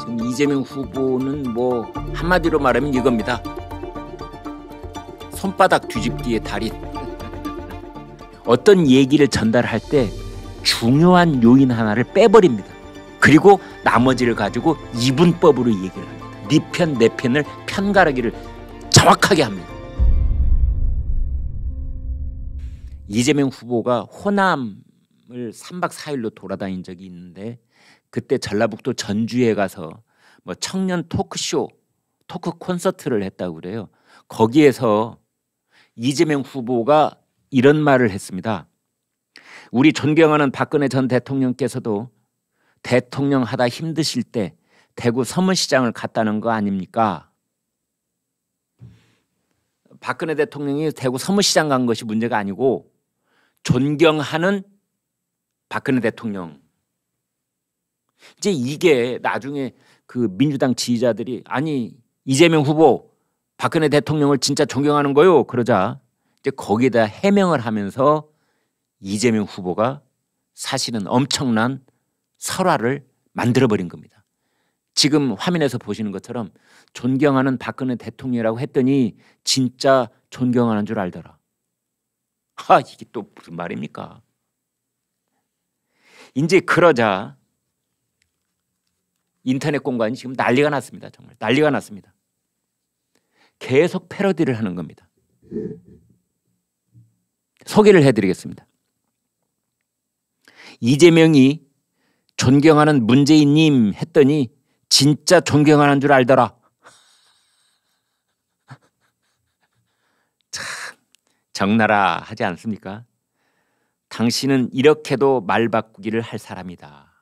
지금 이재명 후보는 뭐 한마디로 말하면 이겁니다. 손바닥 뒤집기의 달인. 어떤 얘기를 전달할 때 중요한 요인 하나를 빼버립니다. 그리고 나머지를 가지고 이분법으로 얘기를 합니다. 네 편, 내 편을 편가르기를 정확하게 합니다. 이재명 후보가 호남을 3박 4일로 돌아다닌 적이 있는데 그때 전라북도 전주에 가서 뭐 청년 토크쇼 토크 콘서트를 했다고 그래요. 거기에서 이재명 후보가 이런 말을 했습니다. 우리 존경하는 박근혜 전 대통령께서도 대통령 하다 힘드실 때 대구 서문시장을 갔다는 거 아닙니까? 박근혜 대통령이 대구 서문시장 간 것이 문제가 아니고 존경하는 박근혜 대통령. 이제 이게 나중에 그 민주당 지지자들이 아니 이재명 후보 박근혜 대통령을 진짜 존경하는 거요. 그러자 이제 거기다 해명을 하면서 이재명 후보가 사실은 엄청난 설화를 만들어버린 겁니다. 지금 화면에서 보시는 것처럼 존경하는 박근혜 대통령이라고 했더니 진짜 존경하는 줄 알더라. 아, 이게 또 무슨 말입니까? 이제 그러자 인터넷 공간이 지금 난리가 났습니다. 정말 난리가 났습니다. 계속 패러디를 하는 겁니다. 소개를 해드리겠습니다. 이재명이 존경하는 문재인님 했더니 진짜 존경하는 줄 알더라. 적나라 하지 않습니까? 당신은 이렇게도 말 바꾸기를 할 사람이다.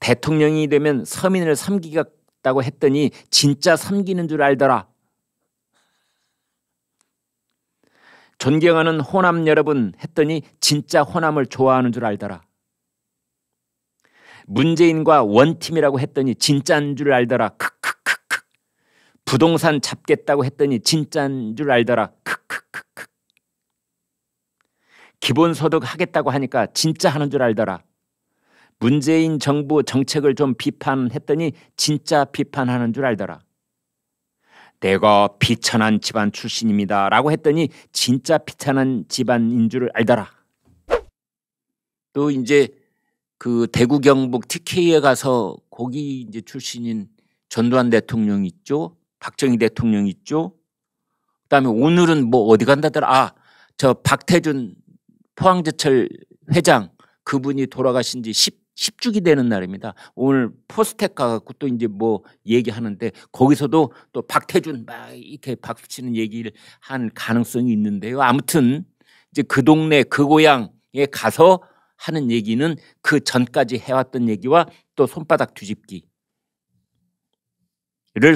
대통령이 되면 서민을 섬기겠다고 했더니 진짜 섬기는 줄 알더라. 존경하는 호남 여러분 했더니 진짜 호남을 좋아하는 줄 알더라. 문재인과 원팀이라고 했더니 진짜인 줄 알더라. 크크크크. 부동산 잡겠다고 했더니 진짜인 줄 알더라. 크 기본소득 하겠다고 하니까 진짜 하는 줄 알더라. 문재인 정부 정책을 좀 비판했더니 진짜 비판하는 줄 알더라. 내가 비천한 집안 출신입니다. 라고 했더니 진짜 비천한 집안인 줄 알더라. 또 이제 그 대구 경북 TK에 가서 거기 이제 출신인 전두환 대통령 있죠. 박정희 대통령 있죠. 그다음에 오늘은 뭐 어디 간다더라. 아, 저 박태준 포항제철 회장 그분이 돌아가신 지 10, 10주기 되는 날입니다. 오늘 포스텍 가갖고 또 이제 뭐 얘기하는데 거기서도 또 박태준 막 이렇게 박수 치는 얘기를 한 가능성이 있는데요. 아무튼 이제 그 동네 그 고향에 가서 하는 얘기는 그 전까지 해왔던 얘기와 또 손바닥 뒤집기를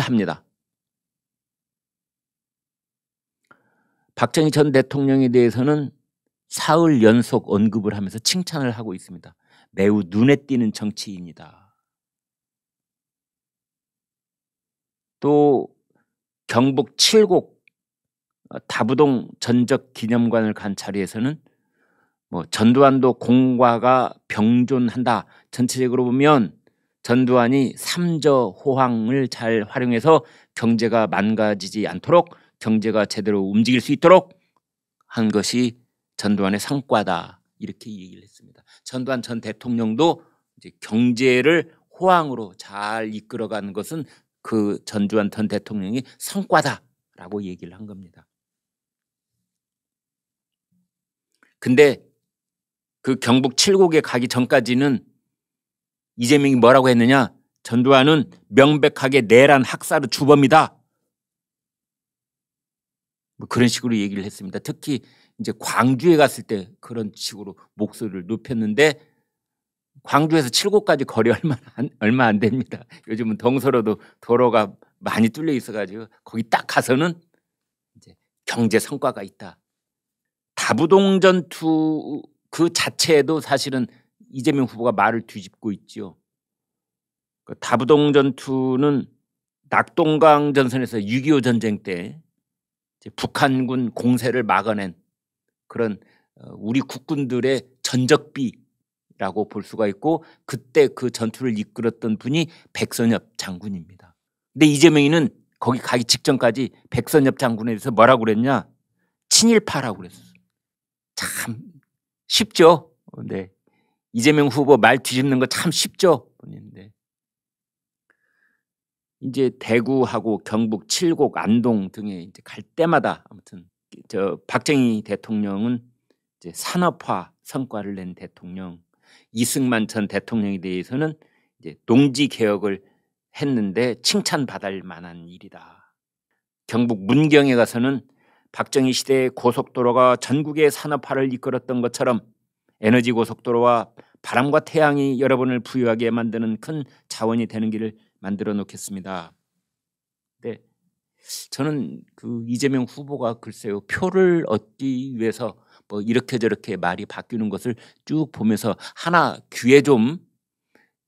합니다. 박정희 전 대통령에 대해서는 사흘 연속 언급을 하면서 칭찬을 하고 있습니다. 매우 눈에 띄는 정치인이다. 또 경북 칠곡 어, 다부동 전적 기념관을 간 자리에서는 뭐 전두환도 공과가 병존한다. 전체적으로 보면 전두환이 삼저 호황을 잘 활용해서 경제가 망가지지 않도록 경제가 제대로 움직일 수 있도록 한 것이 전두환의 성과다 이렇게 얘기를 했습니다. 전두환 전 대통령도 이제 경제를 호황으로 잘 이끌어가는 것은 그 전두환 전 대통령이 성과다라고 얘기를 한 겁니다. 근데 그 경북 칠곡에 가기 전까지는 이재명이 뭐라고 했느냐? 전두환은 명백하게 내란 학살의 주범이다. 뭐 그런 식으로 얘기를 했습니다. 특히 이제 광주에 갔을 때 그런 식으로 목소리를 높였는데 광주에서 칠곡까지 거리 얼마 안, 얼마 안 됩니다. 요즘은 덩서로도 도로가 많이 뚫려 있어가지고 거기 딱 가서는 이제 경제 성과가 있다. 다부동 전투 그 자체에도 사실은 이재명 후보가 말을 뒤집고 있지요. 그 그러니까 다부동 전투는 낙동강 전선에서 6.25 전쟁 때 북한군 공세를 막아낸 그런 어, 우리 국군들의 전적비라고 볼 수가 있고 그때 그 전투를 이끌었던 분이 백선엽 장군입니다. 근데 이재명이는 거기 가기 직전까지 백선엽 장군에 대해서 뭐라고 그랬냐? 친일파라고 그랬어참 쉽죠. 근데 네. 이재명 후보 말 뒤집는 거 참 쉽죠. 본인데 이제 대구하고 경북 칠곡 안동 등에 이제 갈 때마다 아무튼 저 박정희 대통령은 이제 산업화 성과를 낸 대통령, 이승만 전 대통령에 대해서는 이제 농지 개혁을 했는데 칭찬받을 만한 일이다. 경북 문경에 가서는 박정희 시대의 고속도로가 전국의 산업화를 이끌었던 것처럼 에너지 고속도로와 바람과 태양이 여러분을 부유하게 만드는 큰 자원이 되는 길을 만들어 놓겠습니다. 네. 저는 그 이재명 후보가 글쎄요 표를 얻기 위해서 뭐 이렇게 저렇게 말이 바뀌는 것을 쭉 보면서 하나 귀에 좀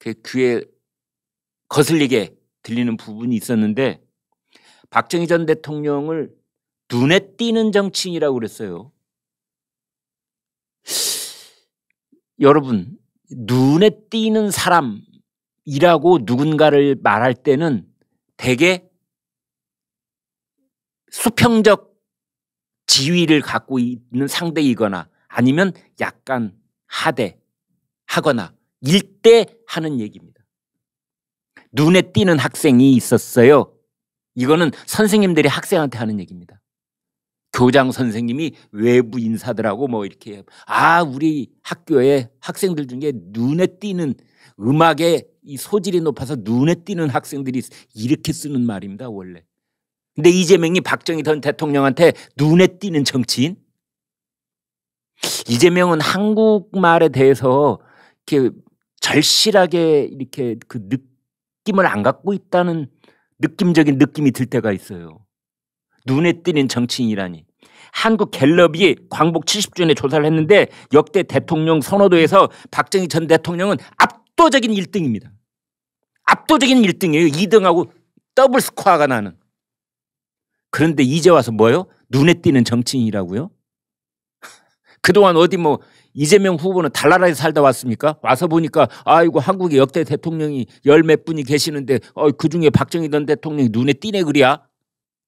그 귀에 거슬리게 들리는 부분이 있었는데 박정희 전 대통령을 눈에 띄는 정치인이라고 그랬어요. 여러분 눈에 띄는 사람이라고 누군가를 말할 때는 대개 수평적 지위를 갖고 있는 상대이거나 아니면 약간 하대 하거나 일대 하는 얘기입니다. 눈에 띄는 학생이 있었어요. 이거는 선생님들이 학생한테 하는 얘기입니다. 교장 선생님이 외부 인사들하고 뭐 이렇게 아 우리 학교에 학생들 중에 눈에 띄는 음악에 이 소질이 높아서 눈에 띄는 학생들이 이렇게 쓰는 말입니다 원래 근데 이재명이 박정희 전 대통령한테 눈에 띄는 정치인? 이재명은 한국말에 대해서 이렇게 절실하게 이렇게 그 느낌을 안 갖고 있다는 느낌적인 느낌이 들 때가 있어요. 눈에 띄는 정치인이라니. 한국 갤럽이 광복 70주년에 조사를 했는데 역대 대통령 선호도에서 박정희 전 대통령은 압도적인 1등입니다. 압도적인 1등이에요. 2등하고 더블 스코어가 나는. 그런데 이제 와서 뭐요? 눈에 띄는 정치인이라고요? 그동안 어디 뭐 이재명 후보는 달나라에 살다 왔습니까? 와서 보니까 아이고 한국의 역대 대통령이 열 몇 분이 계시는데 어, 그 중에 박정희 전 대통령이 눈에 띄네 그야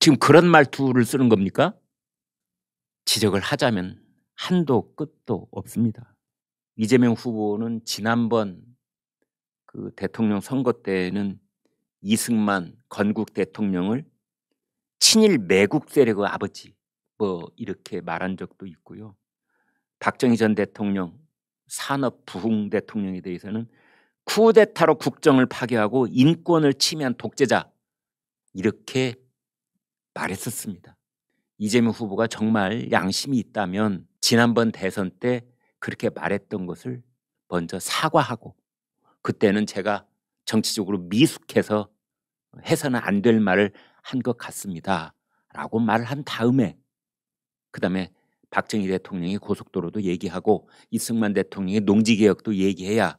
지금 그런 말투를 쓰는 겁니까? 지적을 하자면 한도 끝도 없습니다. 이재명 후보는 지난번 그 대통령 선거 때는 이승만 건국 대통령을 친일 매국 세력의 아버지 뭐 이렇게 말한 적도 있고요. 박정희 전 대통령 산업 부흥 대통령에 대해서는 쿠데타로 국정을 파괴하고 인권을 침해한 독재자 이렇게 말했었습니다. 이재명 후보가 정말 양심이 있다면 지난번 대선 때 그렇게 말했던 것을 먼저 사과하고 그때는 제가 정치적으로 미숙해서 해서는 안 될 말을 한것 같습니다. 라고 말한 을 다음에 그 다음에 박정희 대통령이 고속도로도 얘기하고 이승만 대통령이 농지개혁도 얘기해야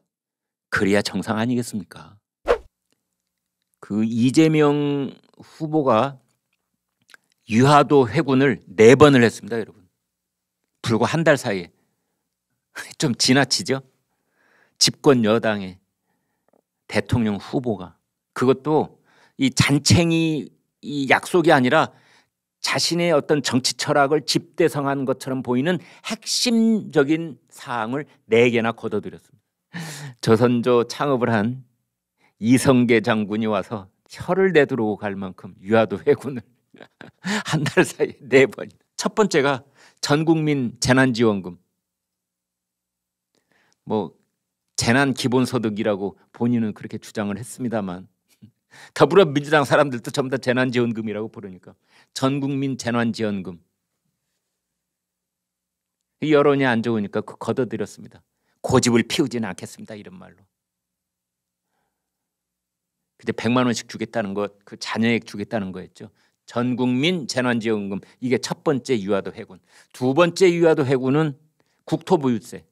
그래야 정상 아니겠습니까? 그 이재명 후보가 유하도 회군을 네 번을 했습니다, 여러분. 불과 한 달 사이에 좀 지나치죠? 집권 여당의 대통령 후보가 그것도 이 잔챙이 이 약속이 아니라 자신의 어떤 정치 철학을 집대성한 것처럼 보이는 핵심적인 사항을 네 개나 거둬들였습니다. 조선조 창업을 한 이성계 장군이 와서 혀를 내두르고 갈 만큼 유아도 회군을 한 달 사이에 네 번. 첫 번째가 전국민 재난지원금. 뭐 재난 기본소득이라고 본인은 그렇게 주장을 했습니다만 더불어민주당 사람들도 전부 다 재난지원금이라고 부르니까 전국민 재난지원금 여론이 안 좋으니까 그 걷어들였습니다. 고집을 피우지는 않겠습니다. 이런 말로. 그때 100만 원씩 주겠다는 것, 그 자녀에게 주겠다는 거였죠. 전국민 재난지원금 이게 첫 번째 유아도 해군. 두 번째 유아도 해군은 국토보유세.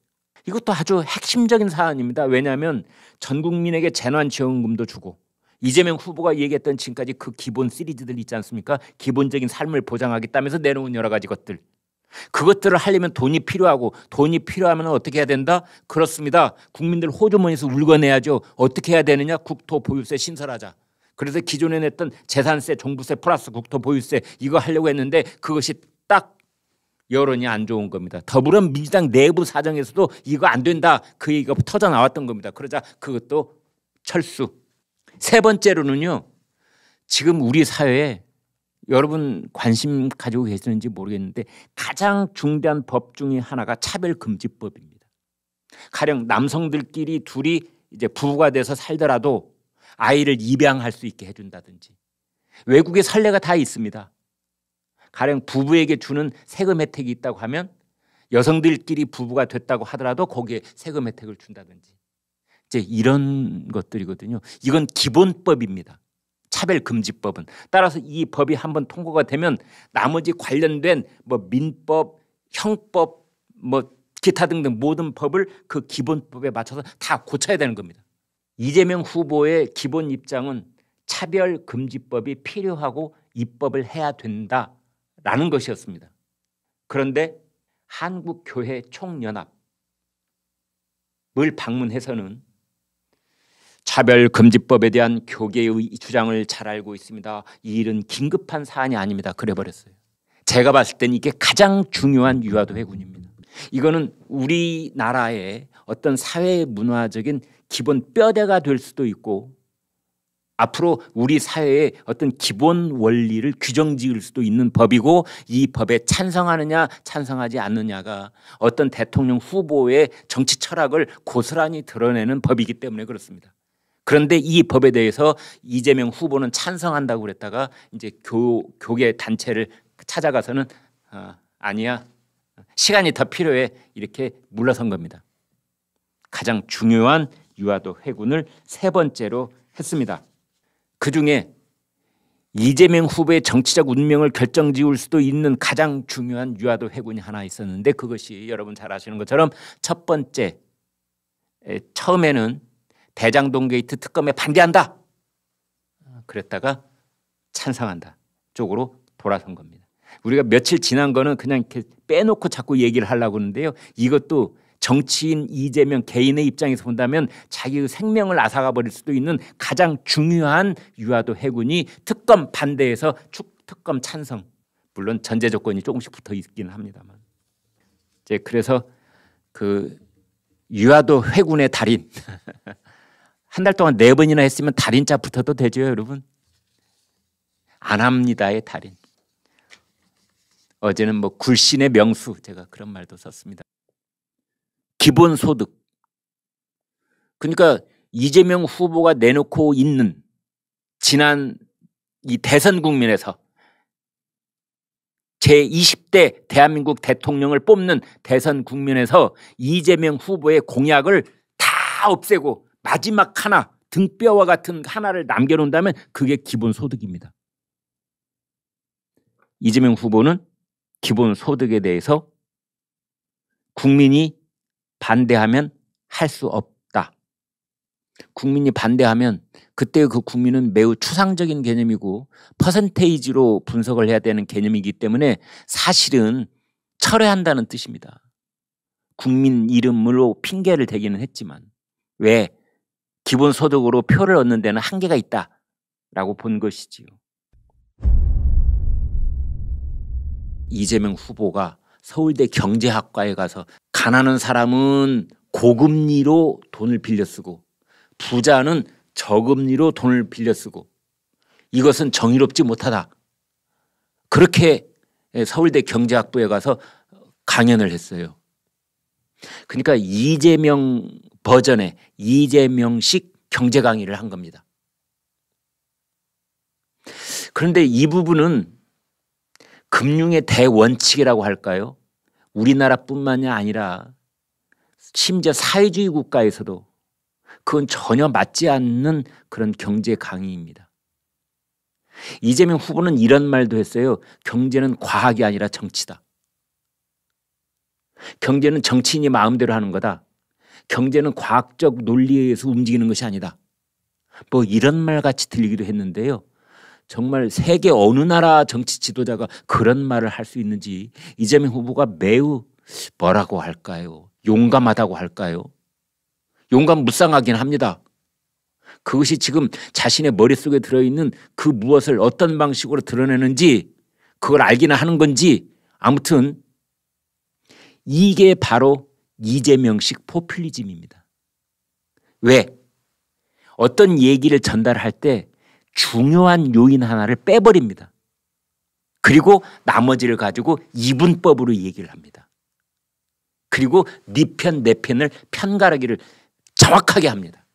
이것도 아주 핵심적인 사안입니다. 왜냐하면 전 국민에게 재난지원금도 주고 이재명 후보가 얘기했던 지금까지 그 기본 시리즈들 있지 않습니까? 기본적인 삶을 보장하겠다면서 내놓은 여러 가지 것들. 그것들을 하려면 돈이 필요하고 돈이 필요하면 어떻게 해야 된다? 그렇습니다. 국민들 호주머니에서 울거내야죠. 어떻게 해야 되느냐? 국토 보유세 신설하자. 그래서 기존에 냈던 재산세, 종부세 플러스 국토 보유세 이거 하려고 했는데 그것이 딱 여론이 안 좋은 겁니다. 더불어민주당 내부 사정에서도 이거 안 된다. 그 얘기가 터져 나왔던 겁니다. 그러자 그것도 철수 세 번째로는요. 지금 우리 사회에 여러분 관심 가지고 계시는지 모르겠는데 가장 중대한 법 중에 하나가 차별금지법입니다. 가령 남성들끼리 둘이 이제 부부가 돼서 살더라도 아이를 입양할 수 있게 해준다든지 외국의 선례가 다 있습니다. 가령 부부에게 주는 세금 혜택이 있다고 하면 여성들끼리 부부가 됐다고 하더라도 거기에 세금 혜택을 준다든지 이제 이런 것들이거든요. 이건 기본법입니다. 차별금지법은 따라서 이 법이 한번 통과가 되면 나머지 관련된 뭐 민법, 형법, 뭐 기타 등등 모든 법을 그 기본법에 맞춰서 다 고쳐야 되는 겁니다. 이재명 후보의 기본 입장은 차별금지법이 필요하고 입법을 해야 된다라는 것이었습니다. 그런데 한국교회 총연합을 방문해서는 차별금지법에 대한 교계의 주장을 잘 알고 있습니다. 이 일은 긴급한 사안이 아닙니다. 그래버렸어요. 제가 봤을 때 이게 가장 중요한 유아도 회군입니다. 이거는 우리나라의 어떤 사회 문화적인 기본 뼈대가 될 수도 있고 앞으로 우리 사회의 어떤 기본 원리를 규정 지을 수도 있는 법이고 이 법에 찬성하느냐 찬성하지 않느냐가 어떤 대통령 후보의 정치 철학을 고스란히 드러내는 법이기 때문에 그렇습니다. 그런데 이 법에 대해서 이재명 후보는 찬성한다고 그랬다가 이제 교 교계 단체를 찾아가서는 어, 아니야 시간이 더 필요해 이렇게 물러선 겁니다. 가장 중요한 유아도 회군을 세 번째로 했습니다. 그 중에 이재명 후보의 정치적 운명을 결정지을 수도 있는 가장 중요한 유아도 회군이 하나 있었는데 그것이 여러분 잘 아시는 것처럼 첫 번째 처음에는 대장동 게이트 특검에 반대한다. 그랬다가 찬성한다 쪽으로 돌아선 겁니다. 우리가 며칠 지난 거는 그냥 이렇게 빼놓고 자꾸 얘기를 하려고 하는데요. 이것도 정치인 이재명 개인의 입장에서 본다면 자기 그 생명을 앗아가 버릴 수도 있는 가장 중요한 유아도 해군이 특검 반대에서 특검 찬성. 물론 전제 조건이 조금씩 붙어 있기 합니다만. 이제 그래서 그 유아도 회군의 달인 한달 동안 네 번이나 했으면 달인자 붙어도 되죠, 여러분? 안 합니다의 달인. 어제는 뭐 굴신의 명수 제가 그런 말도 썼습니다. 기본 소득. 그러니까 이재명 후보가 내놓고 있는 지난 이 대선 국민에서 제20대 대한민국 대통령을 뽑는 대선 국면에서 이재명 후보의 공약을 다 없애고 마지막 하나 등뼈와 같은 하나를 남겨놓는다면 그게 기본 소득입니다. 이재명 후보는 기본 소득에 대해서 국민이 반대하면 할 수 없다. 국민이 반대하면 그때 그 국민은 매우 추상적인 개념이고 퍼센테이지로 분석을 해야 되는 개념이기 때문에 사실은 철회한다는 뜻입니다. 국민 이름으로 핑계를 대기는 했지만 왜 기본 소득으로 표를 얻는 데는 한계가 있다라고 본 것이지요. 이재명 후보가 서울대 경제학과에 가서 가난한 사람은 고금리로 돈을 빌려 쓰고 부자는 저금리로 돈을 빌려 쓰고 이것은 정의롭지 못하다. 그렇게 서울대 경제학부에 가서 강연을 했어요. 그러니까 이재명 버전의 이재명식 경제 강의를 한 겁니다. 그런데 이 부분은 금융의 대원칙이라고 할까요? 우리나라뿐만이 아니라 심지어 사회주의 국가에서도 그건 전혀 맞지 않는 그런 경제 강의입니다. 이재명 후보는 이런 말도 했어요. 경제는 과학이 아니라 정치다. 경제는 정치인이 마음대로 하는 거다. 경제는 과학적 논리에 의해서 움직이는 것이 아니다. 뭐 이런 말 같이 들리기도 했는데요. 정말 세계 어느 나라 정치 지도자가 그런 말을 할 수 있는지 이재명 후보가 매우 뭐라고 할까요? 용감하다고 할까요? 용감 무쌍하긴 합니다. 그것이 지금 자신의 머릿속에 들어있는 그 무엇을 어떤 방식으로 드러내는지 그걸 알기는 하는 건지 아무튼 이게 바로 이재명식 포퓰리즘입니다. 왜? 어떤 얘기를 전달할 때 중요한 요인 하나를 빼버립니다. 그리고 나머지를 가지고 이분법으로 얘기를 합니다. 그리고 네 편, 내 편을 편가르기를 정확하게 합니다.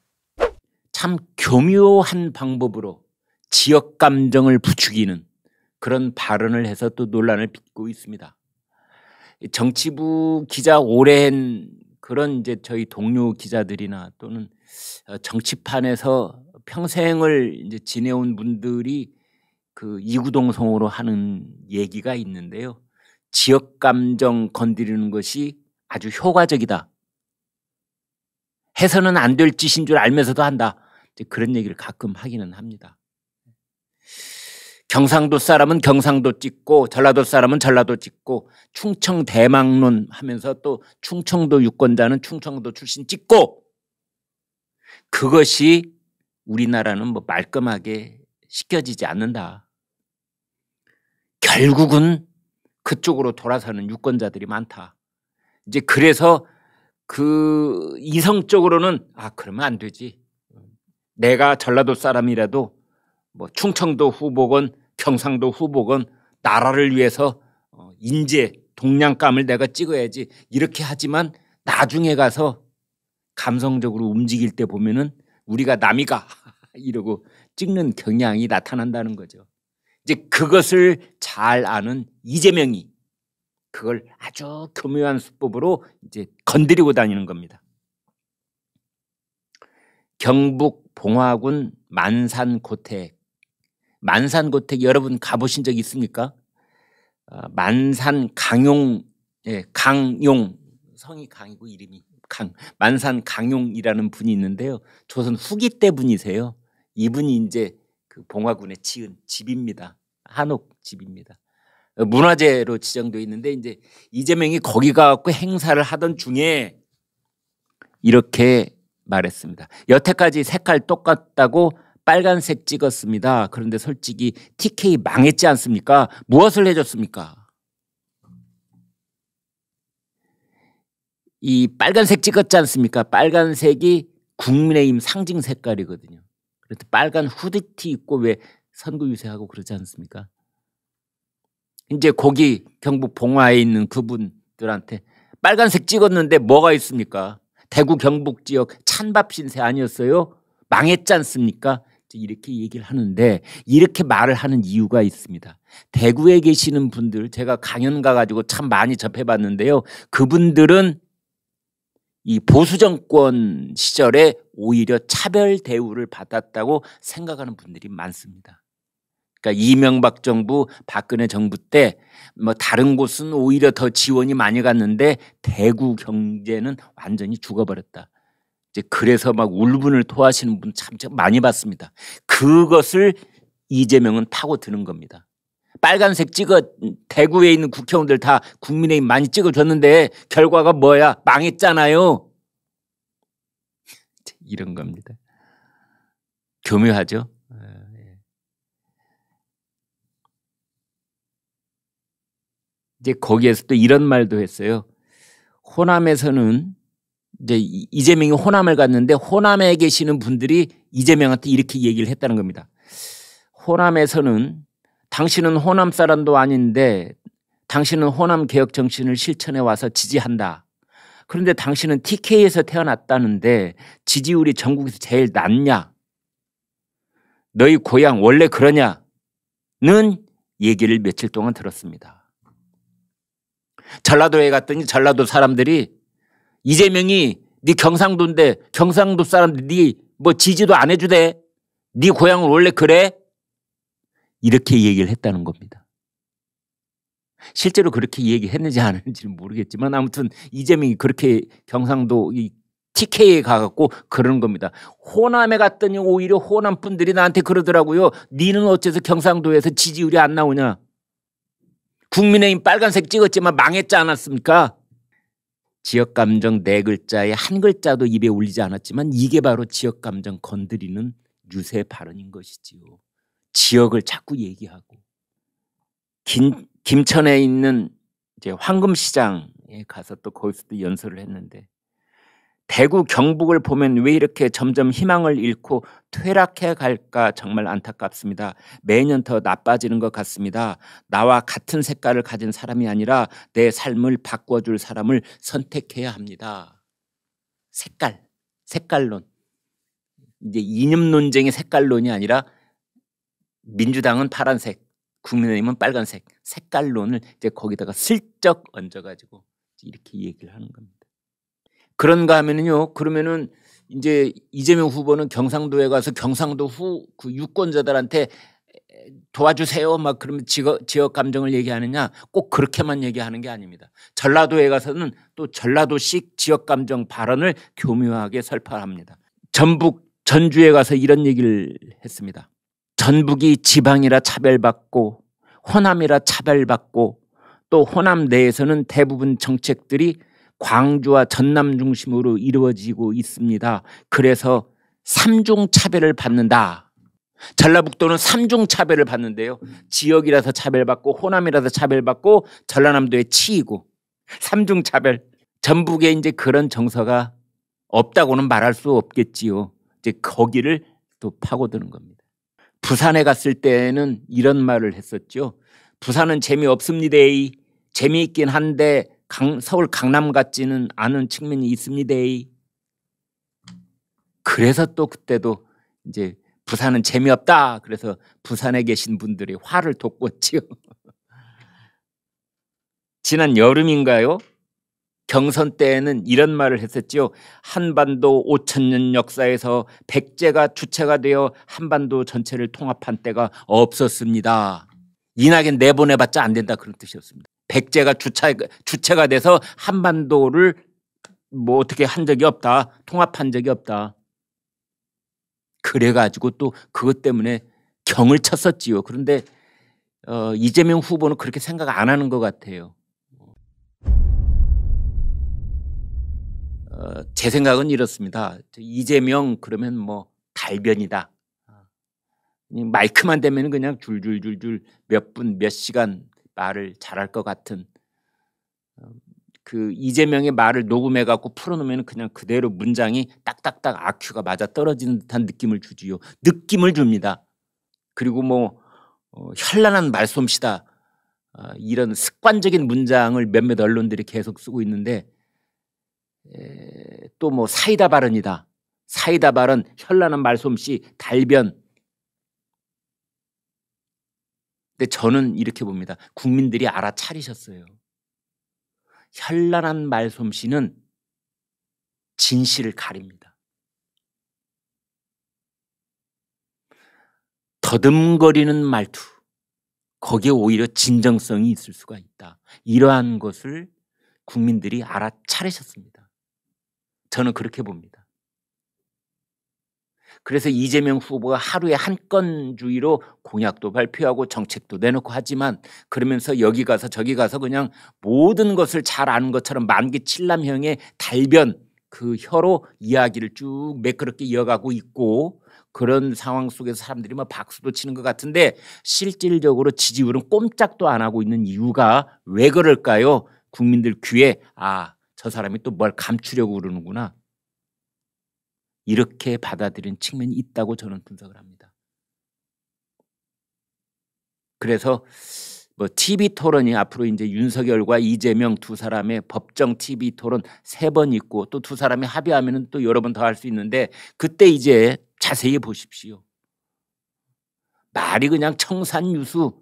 참 교묘한 방법으로 지역 감정을 부추기는 그런 발언을 해서 또 논란을 빚고 있습니다. 정치부 기자 오랜 그런 이제 저희 동료 기자들이나 또는 어, 정치판에서 평생을 이제 지내온 분들이 그 이구동성으로 하는 얘기가 있는데요. 지역 감정 건드리는 것이 아주 효과적이다. 해서는 안 될 짓인 줄 알면서도 한다. 그런 얘기를 가끔 하기는 합니다. 경상도 사람은 경상도 찍고 전라도 사람은 전라도 찍고 충청 대망론 하면서 또 충청도 유권자는 충청도 출신 찍고 그것이 우리나라는 뭐 말끔하게 시켜지지 않는다. 결국은 그쪽으로 돌아서는 유권자들이 많다. 이제 그래서 그 이성적으로는 아 그러면 안 되지. 내가 전라도 사람이라도 뭐 충청도 후보건 경상도 후보군 나라를 위해서 어, 인재 동량감을 내가 찍어야지 이렇게 하지만 나중에 가서 감성적으로 움직일 때 보면은 우리가 남이가 이러고 찍는 경향이 나타난다는 거죠. 이제 그것을 잘 아는 이재명이 그걸 아주 교묘한 수법으로 이제 건드리고 다니는 겁니다. 경북 봉화군 만산 고택 만산고택 여러분 가보신 적 있습니까? 아, 만산 강용 예, 강용 성이 강이고 이름이 강 만산 강용이라는 분이 있는데요. 조선 후기 때 분이세요. 이분이 이제 그 봉화군에 지은 집입니다. 한옥 집입니다. 어, 문화재로 지정되어 있는데 이제 이재명이 거기 가갖 행사를 하던 중에 이렇게 말했습니다. 여태까지 색깔 똑같다고 빨간색 찍었습니다. 그런데 솔직히 TK 망했지 않습니까? 무엇을 해줬습니까? 이 빨간색 찍었지 않습니까? 빨간색이 국민의힘 상징 색깔이거든요. 그래서 빨간 후드티 입고 왜 선거 유세하고 그러지 않습니까? 이제 거기 경북 봉화에 있는 그분들한테 빨간색 찍었는데 뭐가 있습니까? 대구 경북 지역 찬밥 신세 아니었어요? 망했지 않습니까? 이렇게 얘기를 하는데 이렇게 말을 하는 이유가 있습니다. 대구에 계시는 분들 제가 강연 가가지고 참 많이 접해봤는데요. 그분들은 이 보수 정권 시절에 오히려 차별 대우를 받았다고 생각하는 분들이 많습니다. 그러니까 이명박 정부, 박근혜 정부 때 뭐 다른 곳은 오히려 더 지원이 많이 갔는데 대구 경제는 완전히 죽어버렸다. 이제 그래서 막 울분을 토하시는 분 참 많이 봤습니다. 그것을 이재명은 파고드는 겁니다. 빨간색 찍어 대구에 있는 국회의원들 다 국민의힘 많이 찍어줬는데 결과가 뭐야 망했잖아요. 이런 겁니다. 교묘하죠. 아, 예. 이제 거기에서 또 이런 말도 했어요. 호남에서는 이제 이재명이 호남을 갔는데 호남에 계시는 분들이 이재명한테 이렇게 얘기를 했다는 겁니다. 호남에서는 당신은 호남 사람도 아닌데 당신은 호남 개혁 정신을 실천해 와서 지지한다. 그런데 당신은 TK에서 태어났다는데 지지율이 전국에서 제일 낮냐? 너희 고향 원래 그러냐? 는 얘기를 며칠 동안 들었습니다. 전라도에 갔더니 전라도 사람들이 이재명이 네 경상도인데 경상도 사람들 네뭐 지지도 안 해주대. 네 고향은 원래 그래? 이렇게 얘기를 했다는 겁니다. 실제로 그렇게 얘기했는지 안 했는지는 모르겠지만 아무튼 이재명이 그렇게 경상도 이 TK에 가갖고 그러는 겁니다. 호남에 갔더니 오히려 호남 분들이 나한테 그러더라고요. 니는 어째서 경상도에서 지지율이 안 나오냐. 국민의힘 빨간색 찍었지만 망했지 않았습니까? 지역 감정 네 글자에 한 글자도 입에 올리지 않았지만 이게 바로 지역 감정 건드리는 유세 발언인 것이지요. 지역을 자꾸 얘기하고 김, 김천에 있는 이제 황금시장에 가서 또 거기서도 연설을 했는데 대구 경북을 보면 왜 이렇게 점점 희망을 잃고 퇴락해 갈까 정말 안타깝습니다. 매년 더 나빠지는 것 같습니다. 나와 같은 색깔을 가진 사람이 아니라 내 삶을 바꿔줄 사람을 선택해야 합니다. 색깔, 색깔론. 이제 이념 논쟁의 색깔론이 아니라 민주당은 파란색, 국민의힘은 빨간색, 색깔론을 이제 거기다가 슬쩍 얹어가지고 이렇게 얘기를 하는 겁니다. 그런가 하면은요. 그러면은 이제 이재명 후보는 경상도에 가서 경상도 후 그 유권자들한테 도와주세요 막 그러면 지역, 지역 감정을 얘기하느냐 꼭 그렇게만 얘기하는 게 아닙니다. 전라도에 가서는 또 전라도식 지역 감정 발언을 교묘하게 설파합니다. 전북 전주에 가서 이런 얘기를 했습니다. 전북이 지방이라 차별받고 호남이라 차별받고 또 호남 내에서는 대부분 정책들이 광주와 전남 중심으로 이루어지고 있습니다. 그래서 삼중 차별을 받는다. 전라북도는 삼중 차별을 받는데요. 지역이라서 차별받고 호남이라서 차별받고 전라남도에 치이고 삼중 차별. 전북에 이제 그런 정서가 없다고는 말할 수 없겠지요. 이제 거기를 또 파고드는 겁니다. 부산에 갔을 때는 이런 말을 했었죠. 부산은 재미없습니다이. 재미있긴 한데 강, 서울 강남 같지는 않은 측면이 있습니다. 그래서 또 그때도 이제 부산은 재미없다. 그래서 부산에 계신 분들이 화를 돋궜지요. 지난 여름인가요? 경선 때에는 이런 말을 했었지요. 한반도 5천년 역사에서 백제가 주체가 되어 한반도 전체를 통합한 때가 없었습니다. 이낙연 내보내봤자 안 된다 그런 뜻이었습니다. 백제가 주체, 주체가 돼서 한반도를 뭐 어떻게 한 적이 없다. 통합한 적이 없다. 그래가지고 또 그것 때문에 경을 쳤었지요. 그런데 어, 이재명 후보는 그렇게 생각 안 하는 것 같아요. 어, 제 생각은 이렇습니다. 이재명 그러면 뭐 달변이다. 마이크만 되면 그냥 줄줄줄줄 몇 분, 몇 시간 말을 잘할 것 같은 음, 그 이재명의 말을 녹음해 갖고 풀어놓으면 그냥 그대로 문장이 딱딱딱 아큐가 맞아 떨어지는 듯한 느낌을 주지요. 느낌을 줍니다. 그리고 뭐 어, 현란한 말솜씨다. 어, 이런 습관적인 문장을 몇몇 언론들이 계속 쓰고 있는데 또 뭐 사이다 발언이다. 사이다 발언, 현란한 말솜씨, 달변 근데 저는 이렇게 봅니다. 국민들이 알아차리셨어요. 현란한 말솜씨는 진실을 가립니다. 더듬거리는 말투, 거기에 오히려 진정성이 있을 수가 있다. 이러한 것을 국민들이 알아차리셨습니다. 저는 그렇게 봅니다. 그래서 이재명 후보가 하루에 한 건주의로 공약도 발표하고 정책도 내놓고 하지만 그러면서 여기 가서 저기 가서 그냥 모든 것을 잘 아는 것처럼 만기 칠남형의 달변 그 혀로 이야기를 쭉 매끄럽게 이어가고 있고 그런 상황 속에서 사람들이 막 뭐 박수도 치는 것 같은데 실질적으로 지지율은 꼼짝도 안 하고 있는 이유가 왜 그럴까요? 국민들 귀에 아, 저 사람이 또 뭘 감추려고 그러는구나. 이렇게 받아들인 측면이 있다고 저는 분석을 합니다. 그래서 뭐 TV 토론이 앞으로 이제 윤석열과 이재명 두 사람의 법정 TV 토론 세 번 있고 또 두 사람이 합의하면또 여러 번 더 할 수 있는데 그때 이제 자세히 보십시오. 말이 그냥 청산유수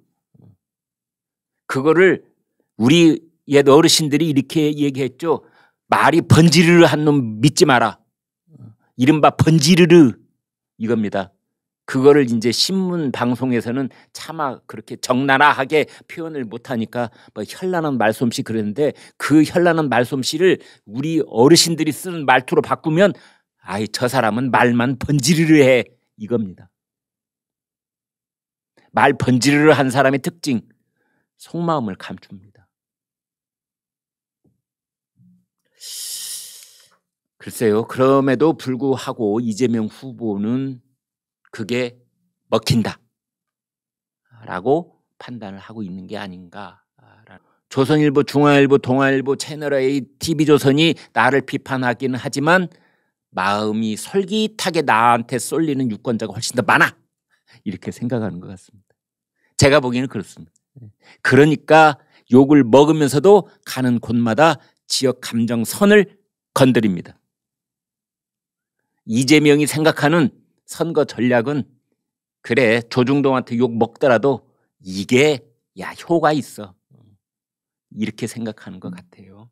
그거를 우리 옛 어르신들이 이렇게 얘기했죠. 말이 번지르르 한 놈 믿지 마라. 이른바 번지르르 이겁니다. 그거를 이제 신문 방송에서는 차마 그렇게 적나라하게 표현을 못하니까 뭐 현란한 말솜씨 그랬는데 그 현란한 말솜씨를 우리 어르신들이 쓰는 말투로 바꾸면 아이 저 사람은 말만 번지르르해 이겁니다. 말 번지르르한 사람의 특징 속마음을 감춥니다. 글쎄요. 그럼에도 불구하고 이재명 후보는 그게 먹힌다. 라고 판단을 하고 있는 게 아닌가. 아, 조선일보, 중화일보, 동아일보, 채널A, TV조선이 나를 비판하기는 하지만 마음이 솔깃하게 나한테 쏠리는 유권자가 훨씬 더 많아. 이렇게 생각하는 것 같습니다. 제가 보기에는 그렇습니다. 네. 그러니까 욕을 먹으면서도 가는 곳마다 지역 감정선을 건드립니다. 이재명이 생각하는 선거 전략은 그래 조중동한테 욕 먹더라도 이게 야 효과 있어 이렇게 생각하는 것 같아요.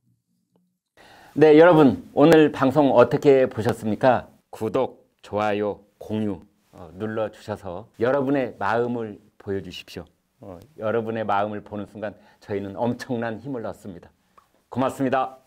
네 여러분 오늘 방송 어떻게 보셨습니까? 구독, 좋아요, 공유 어, 눌러 주셔서 여러분의 마음을 보여주십시오. 어, 여러분의 마음을 보는 순간 저희는 엄청난 힘을 얻습니다. 고맙습니다.